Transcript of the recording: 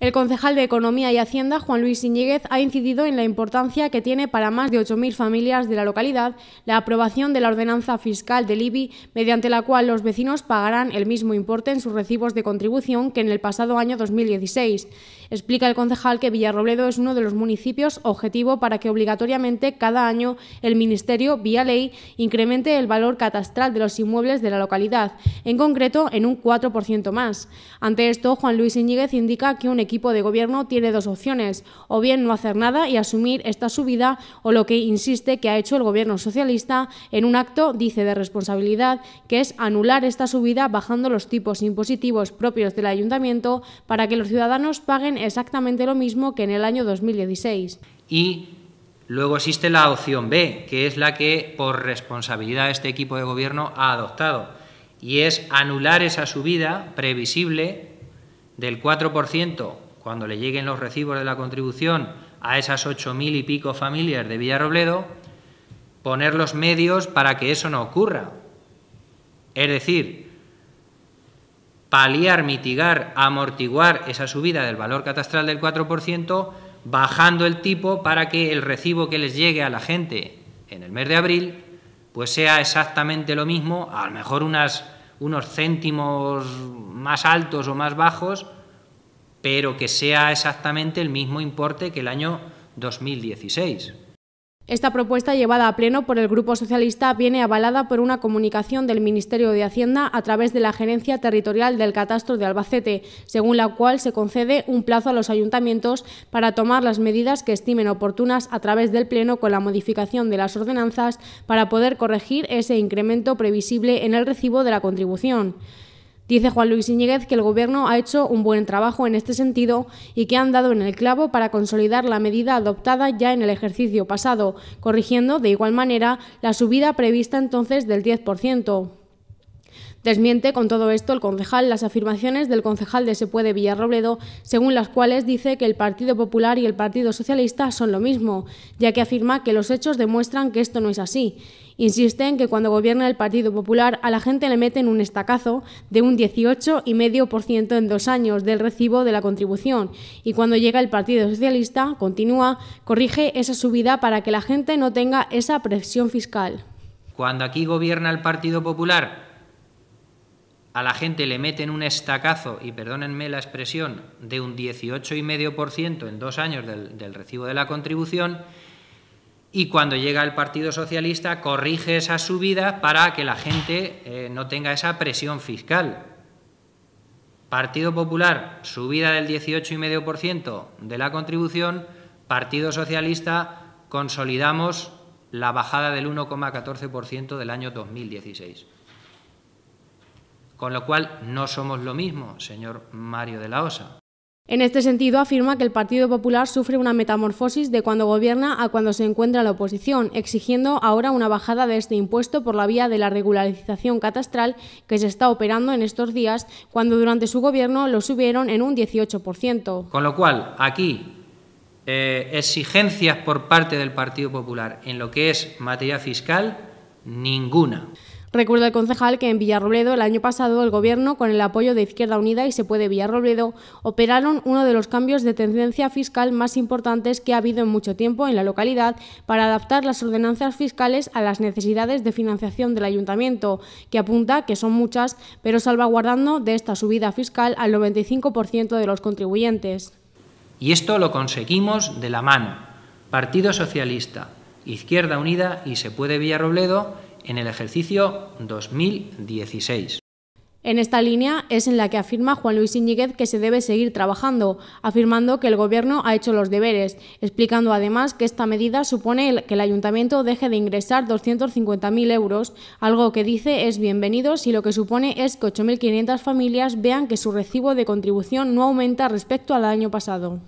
El concejal de Economía y Hacienda, Juan Luis Iñiguez, ha incidido en la importancia que tiene para más de 8.000 familias de la localidad la aprobación de la ordenanza fiscal del IBI, mediante la cual los vecinos pagarán el mismo importe en sus recibos de contribución que en el pasado año 2016. Explica el concejal que Villarrobledo es uno de los municipios objetivo para que obligatoriamente cada año el Ministerio, vía ley, incremente el valor catastral de los inmuebles de la localidad, en concreto en un 4% más. Ante esto, Juan Luis Iñiguez indica que un equipo de gobierno tiene dos opciones, o bien no hacer nada y asumir esta subida, o lo que insiste que ha hecho el gobierno socialista en un acto, dice, de responsabilidad, que es anular esta subida bajando los tipos impositivos propios del ayuntamiento para que los ciudadanos paguen exactamente lo mismo que en el año 2016. Y luego existe la opción B, que es la que por responsabilidad este equipo de gobierno ha adoptado, y es anular esa subida previsible del 4% cuando le lleguen los recibos de la contribución a esas 8.000 y pico familias de Villarrobledo, poner los medios para que eso no ocurra. Es decir, paliar, mitigar, amortiguar esa subida del valor catastral del 4%, bajando el tipo para que el recibo que les llegue a la gente en el mes de abril, pues sea exactamente lo mismo, a lo mejor unas, unos céntimos más altos o más bajos, pero que sea exactamente el mismo importe que el año 2016. Esta propuesta llevada a pleno por el Grupo Socialista viene avalada por una comunicación del Ministerio de Hacienda a través de la Gerencia Territorial del Catastro de Albacete, según la cual se concede un plazo a los ayuntamientos para tomar las medidas que estimen oportunas a través del Pleno con la modificación de las ordenanzas para poder corregir ese incremento previsible en el recibo de la contribución. Dice Juan Luis Iñiguez que el Gobierno ha hecho un buen trabajo en este sentido y que han dado en el clavo para consolidar la medida adoptada ya en el ejercicio pasado, corrigiendo de igual manera la subida prevista entonces del 10%. Desmiente con todo esto el concejal las afirmaciones del concejal de Sepuede Villarrobledo, según las cuales dice que el Partido Popular y el Partido Socialista son lo mismo, ya que afirma que los hechos demuestran que esto no es así. Insiste en que cuando gobierna el Partido Popular a la gente le meten un estacazo de un 18,5% en dos años del recibo de la contribución y cuando llega el Partido Socialista, continúa, corrige esa subida para que la gente no tenga esa presión fiscal. Cuando aquí gobierna el Partido Popular a la gente le meten un estacazo, y perdónenme la expresión, de un 18,5% en dos años del, recibo de la contribución, y cuando llega el Partido Socialista corrige esa subida para que la gente eh, no tenga esa presión fiscal. Partido Popular, subida del 18,5% de la contribución, Partido Socialista, consolidamos la bajada del 1,14% del año 2016. Con lo cual, no somos lo mismo, señor Mario de la Osa. En este sentido, afirma que el Partido Popular sufre una metamorfosis de cuando gobierna a cuando se encuentra la oposición, exigiendo ahora una bajada de este impuesto por la vía de la regularización catastral que se está operando en estos días, cuando durante su gobierno lo subieron en un 18%. Con lo cual, aquí, eh, exigencias por parte del Partido Popular en lo que es materia fiscal, ninguna. Recuerda el concejal que en Villarrobledo el año pasado el Gobierno, con el apoyo de Izquierda Unida y Se Puede Villarrobledo, operaron uno de los cambios de tendencia fiscal más importantes que ha habido en mucho tiempo en la localidad para adaptar las ordenanzas fiscales a las necesidades de financiación del ayuntamiento, que apunta que son muchas, pero salvaguardando de esta subida fiscal al 95% de los contribuyentes. Y esto lo conseguimos de la mano. Partido Socialista, Izquierda Unida y Se Puede Villarrobledo en el ejercicio 2016. En esta línea es en la que afirma Juan Luis Iñiguez que se debe seguir trabajando, afirmando que el Gobierno ha hecho los deberes, explicando además que esta medida supone que el Ayuntamiento deje de ingresar 250.000 euros, algo que dice es bienvenido si lo que supone es que 8.500 familias vean que su recibo de contribución no aumenta respecto al año pasado.